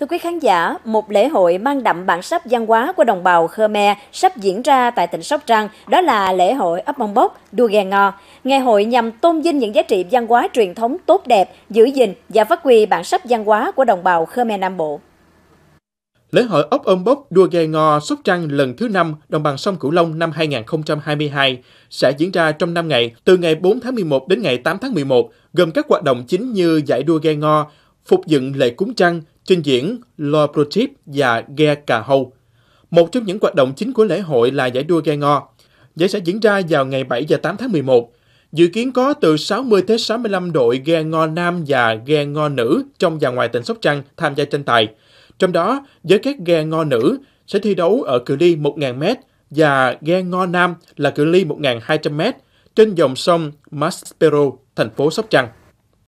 Thưa quý khán giả, một lễ hội mang đậm bản sắc văn hóa của đồng bào Khmer sắp diễn ra tại tỉnh Sóc Trăng, đó là lễ hội ấp mông bốc, đua ghe ngò. Ngày hội nhằm tôn vinh những giá trị văn hóa truyền thống tốt đẹp, giữ gìn và phát huy bản sắc văn hóa của đồng bào Khmer Nam Bộ. Lễ hội ốc ôm bốc đua ghe ngò Sóc Trăng lần thứ 5 đồng bằng sông Cửu Long năm 2022 sẽ diễn ra trong 5 ngày, từ ngày 4 tháng 11 đến ngày 8 tháng 11, gồm các hoạt động chính như giải đua ghe ngò, phục dựng lễ cúng trăng, trình diễn Lo Protip và Ghe Cà Hâu. Một trong những hoạt động chính của lễ hội là giải đua ghe ngò. Giải sẽ diễn ra vào ngày 7 và 8 tháng 11. Dự kiến có từ 60 tới 65 đội ghe ngò nam và ghe ngò nữ trong và ngoài tỉnh Sóc Trăng tham gia tranh tài. Trong đó, với các ghe ngò nữ sẽ thi đấu ở cự ly 1.000m và ghe ngò nam là cự ly 1.200m trên dòng sông Maspero, thành phố Sóc Trăng.